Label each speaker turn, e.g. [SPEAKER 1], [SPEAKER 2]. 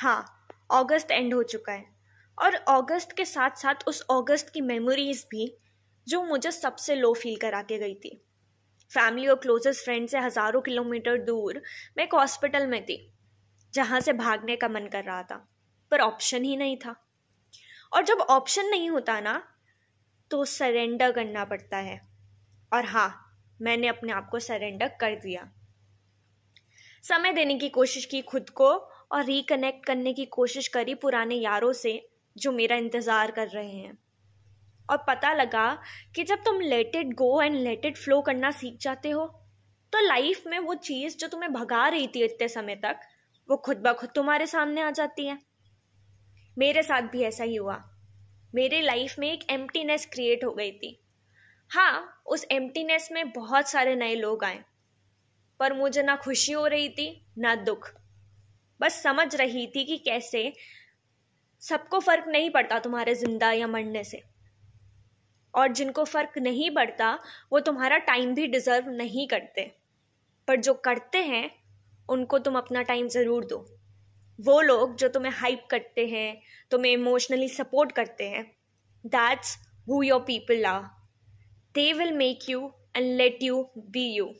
[SPEAKER 1] हाँ अगस्त एंड हो चुका है और अगस्त के साथ साथ उस अगस्त की मेमोरीज भी जो मुझे सबसे लो फील करा के गई थी फैमिली और क्लोजेस्ट फ्रेंड से हज़ारों किलोमीटर दूर मैं एक हॉस्पिटल में थी जहाँ से भागने का मन कर रहा था पर ऑप्शन ही नहीं था और जब ऑप्शन नहीं होता ना तो सरेंडर करना पड़ता है और हाँ मैंने अपने आप को सरेंडर कर दिया समय देने की कोशिश की खुद को और रिकनेक्ट करने की कोशिश करी पुराने यारों से जो मेरा इंतज़ार कर रहे हैं और पता लगा कि जब तुम let it go and let it flow करना सीख जाते हो तो लाइफ में वो चीज़ जो तुम्हें भगा रही थी इतने समय तक वो खुद ब खुद तुम्हारे सामने आ जाती है मेरे साथ भी ऐसा ही हुआ मेरे लाइफ में एक एम्प्टीनेस क्रिएट हो गई थी हाँ उस एम्प्टीनेस में बहुत सारे नए लोग आए पर मुझे ना खुशी हो रही थी ना दुख बस समझ रही थी कि कैसे सबको फर्क नहीं पड़ता तुम्हारे जिंदा या मरने से और जिनको फर्क नहीं पड़ता वो तुम्हारा टाइम भी डिजर्व नहीं करते पर जो करते हैं उनको तुम अपना टाइम ज़रूर दो वो लोग जो तुम्हें हाइप करते हैं तुम्हें इमोशनली सपोर्ट करते हैं that's who your people are they will make you and let you be you